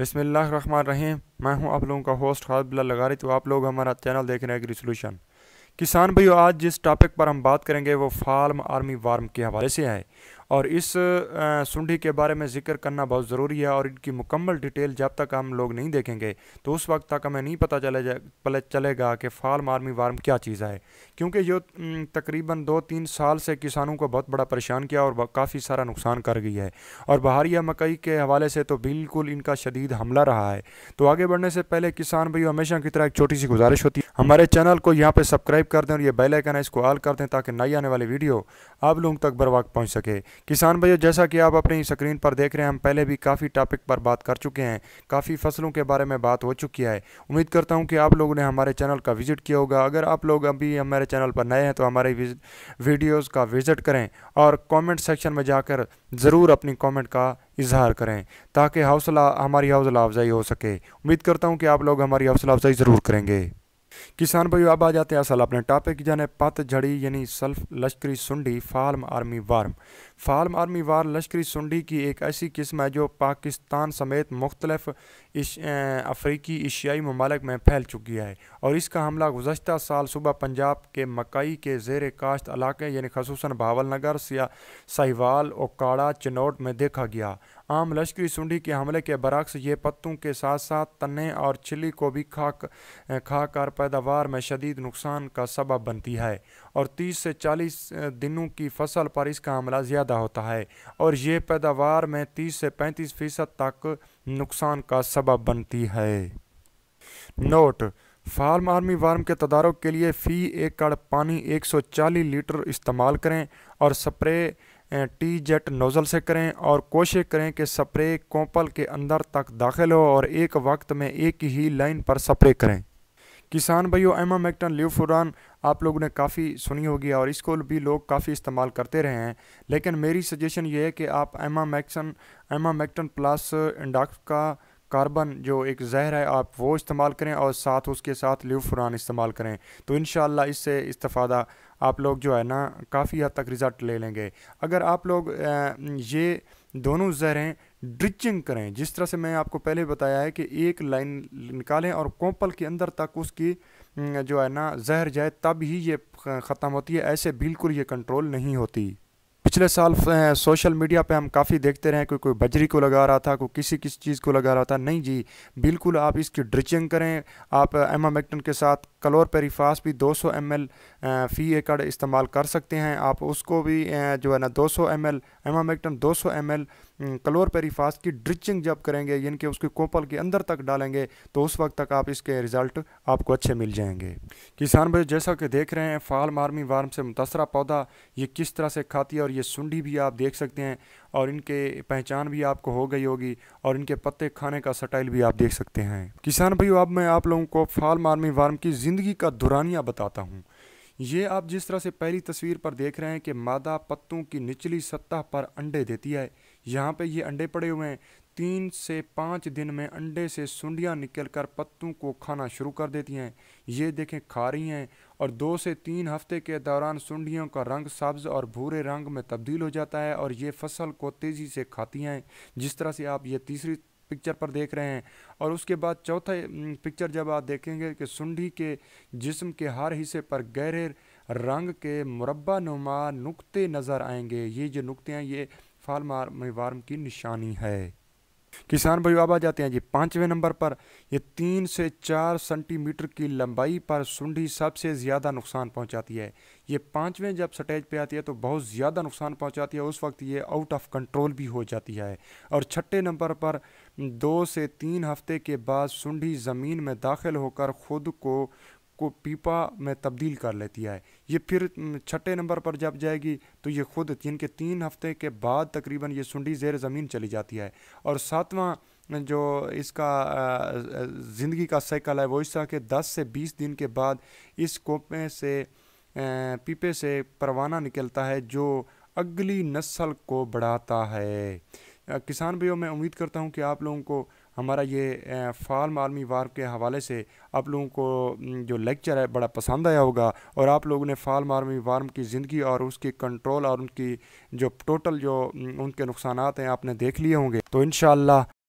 बसमिल रहीम मैं हूं आप लोगों का होस्ट खादबिल्ला लगारी तो आप लोग हमारा चैनल देख रहे हैं एग्री सोल्यूशन किसान भाइयों आज जिस टॉपिक पर हम बात करेंगे वो फार्म आर्मी वार्म के हवाले से है और इस सुंडी के बारे में जिक्र करना बहुत ज़रूरी है और इनकी मुकम्मल डिटेल जब तक हम लोग नहीं देखेंगे तो उस वक्त तक हमें नहीं पता चले जा चलेगा कि फार्म आर्मी वार्म क्या चीज़ है क्योंकि ये तकरीबन दो तीन साल से किसानों को बहुत बड़ा परेशान किया और काफ़ी सारा नुकसान कर गई है और बहारिया मकई के हवाले से तो बिल्कुल इनका शदीद हमला रहा है तो आगे बढ़ने से पहले किसान भाई हमेशा की तरह एक छोटी सी गुजारिश होती है हमारे चैनल को यहाँ पर सब्सक्राइब कर दें और ये बेलाइकन है इसको ऑल कर दें ताकि नई आने वाली वीडियो आप लोगों तक बर वक्त पहुँच सके किसान भाइयों जैसा कि आप अपनी स्क्रीन पर देख रहे हैं हम पहले भी काफ़ी टॉपिक पर बात कर चुके हैं काफ़ी फसलों के बारे में बात हो चुकी है उम्मीद करता हूँ कि आप लोगों ने हमारे चैनल का विजिट किया होगा अगर आप लोग अभी हमारे चैनल पर नए हैं तो हमारे वीडियोज़ का विजिट करें और कॉमेंट सेक्शन में जाकर ज़रूर अपनी कॉमेंट का इजहार करें ताकि हौसला हमारी हौसला अफजाई हो सके उम्मीद करता हूँ कि आप लोग हमारी हौसला अफजाई ज़रूर करेंगे किसान भाई अब आ जाते हैं असल अपने टॉपिक की जाने पत झड़ी यानी सल्फ लश्करी सुंडी fall army worm fall army worm लश्करी सुंडी की एक ऐसी किस्म है जो पाकिस्तान समेत मुख्तलफ इश, अफ्रीकी एशियाई ममालक में फैल चुकी है और इसका हमला गुजशत साल सुबह पंजाब के मकई के जेर काश्त इलाके यानी खसूस भावल नगर सिया साहिवाल ओकाड़ा चिनोट में देखा गया आम लश्करी सुंडी के हमले के बरक्स ये पत्तों के साथ साथ तने और छिली को भी खा खाकर पैदावार में शदीद नुकसान का सबब बनती है और 30 से 40 दिनों की फसल पर इसका हमला ज़्यादा होता है और ये पैदावार में 30 से 35 फ़ीसद तक नुकसान का सबब बनती है नोट फार्म आर्मी वार्म के तदारक के लिए फ़ी एकड़ पानी 140 लीटर इस्तेमाल करें और स्प्रे टी जेट नोज़ल से करें और कोशिश करें कि स्प्रे कोपल के अंदर तक दाखिल हो और एक वक्त में एक ही लाइन पर स्प्रे करें किसान भाइयों एमा मैक्टन ल्यूफुरान आप लोगों ने काफ़ी सुनी होगी और इसको भी लोग काफ़ी इस्तेमाल करते रहे हैं लेकिन मेरी सजेशन ये है कि आप emamectin emamectin plus इंडक्ट का कार्बन जो एक जहर है आप वो इस्तेमाल करें और साथ उसके साथ ल्यूफुरान इस्तेमाल करें तो इन इससे इस्तफ़ादा आप लोग जो है ना काफ़ी हद तक रिज़ल्ट ले लेंगे अगर आप लोग ये दोनों जहरें ड्रिचिंग करें जिस तरह से मैं आपको पहले बताया है कि एक लाइन निकालें और कोपल के अंदर तक उसकी जो है ना जहर जाए तब ही ये ख़त्म होती है ऐसे बिल्कुल ये कंट्रोल नहीं होती पिछले साल सोशल मीडिया पे हम काफ़ी देखते रहे कोई कोई बजरी को लगा रहा था कोई किसी किसी चीज़ को लगा रहा था नहीं जी बिल्कुल आप इसकी ड्रिचिंग करें आप एमामेक्टन के साथ कलोर पेरीफास भी 200 एल फ़ी एकड़ इस्तेमाल कर सकते हैं आप उसको भी जो है ना 200 सौ एम एल एमामेक्टम दो सौ एम एल कलोर पेरीफास की ड्रिचिंग जब करेंगे यानी कि उसके कोपल के अंदर तक डालेंगे तो उस वक्त तक आप इसके रिज़ल्ट आपको अच्छे मिल जाएंगे किसान भाई जैसा कि देख रहे हैं फाल मार्मी वार्म से मुतासरा पौधा ये किस तरह से खाती है और ये सुंडी भी आप देख सकते हैं और इनके पहचान भी आपको हो गई होगी और इनके पत्ते खाने का स्टाइल भी आप देख सकते हैं किसान भाइयों अब मैं आप लोगों को फार्म आर्मी वार्म की ज़िंदगी का दुरानिया बताता हूँ ये आप जिस तरह से पहली तस्वीर पर देख रहे हैं कि मादा पत्तों की निचली सतह पर अंडे देती है यहाँ पर ये अंडे पड़े हुए हैं तीन से पाँच दिन में अंडे से सुंडियाँ निकलकर पत्तों को खाना शुरू कर देती हैं ये देखें खा रही हैं और दो से तीन हफ्ते के दौरान सुंडियों का रंग सब्ज और भूरे रंग में तब्दील हो जाता है और ये फसल को तेज़ी से खाती हैं जिस तरह से आप ये तीसरी पिक्चर पर देख रहे हैं और उसके बाद चौथा पिक्चर जब आप देखेंगे कि सुंडी के जिस्म के हर हिस्से पर गहरे रंग के मुरबा नुमा नुकते नज़र आएंगे ये जो नुकते हैं ये फाल मार की निशानी है किसान भाई अब आ जाते हैं जी पाँचवें नंबर पर ये तीन से चार सेंटीमीटर की लंबाई पर सुंडी सबसे ज़्यादा नुकसान पहुंचाती है ये पाँचवें जब स्टेज पे आती है तो बहुत ज़्यादा नुकसान पहुंचाती है उस वक्त ये आउट ऑफ कंट्रोल भी हो जाती है और छठे नंबर पर दो से तीन हफ्ते के बाद सुंडी ज़मीन में दाखिल होकर खुद को को पीपा में तब्दील कर लेती है ये फिर छठे नंबर पर जब जाएगी तो ये खुद इनके तीन हफ्ते के बाद तकरीबन ये सुंडी जेर ज़मीन चली जाती है और सातवां जो इसका ज़िंदगी का साइकिल है वो तरह के दस से बीस दिन के बाद इस कोपे से पीपे से परवाना निकलता है जो अगली नस्ल को बढ़ाता है किसान भाइयों मैं उम्मीद करता हूँ कि आप लोगों को हमारा ये फार्म आलमी वार के हवाले से आप लोगों को जो लेक्चर है बड़ा पसंद आया होगा और आप लोगों ने फार्म आर्मी वार्म की ज़िंदगी और उसके कंट्रोल और उनकी जो टोटल जो उनके नुकसान हैं आपने देख लिए होंगे तो इन